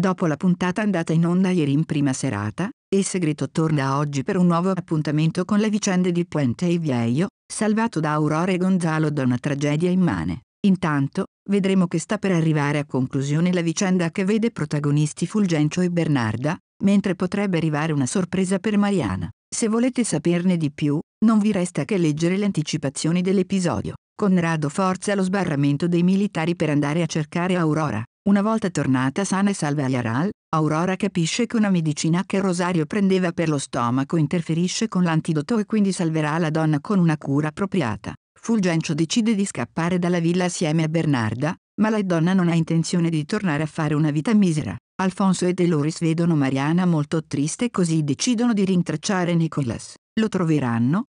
Dopo la puntata andata in onda ieri in prima serata, il segreto torna oggi per un nuovo appuntamento con le vicende di Puente e Vieio, salvato da Aurora e Gonzalo da una tragedia immane. Intanto, vedremo che sta per arrivare a conclusione la vicenda che vede protagonisti Fulgencio e Bernarda, mentre potrebbe arrivare una sorpresa per Mariana. Se volete saperne di più, non vi resta che leggere le anticipazioni dell'episodio. Conrado forza lo sbarramento dei militari per andare a cercare Aurora. Una volta tornata sana e salva a Yaral, Aurora capisce che una medicina che Rosario prendeva per lo stomaco interferisce con l'antidoto e quindi salverà la donna con una cura appropriata. Fulgencio decide di scappare dalla villa assieme a Bernarda, ma la donna non ha intenzione di tornare a fare una vita misera. Alfonso e Deloris vedono Mariana molto triste e così decidono di rintracciare Nicholas. Lo troveranno,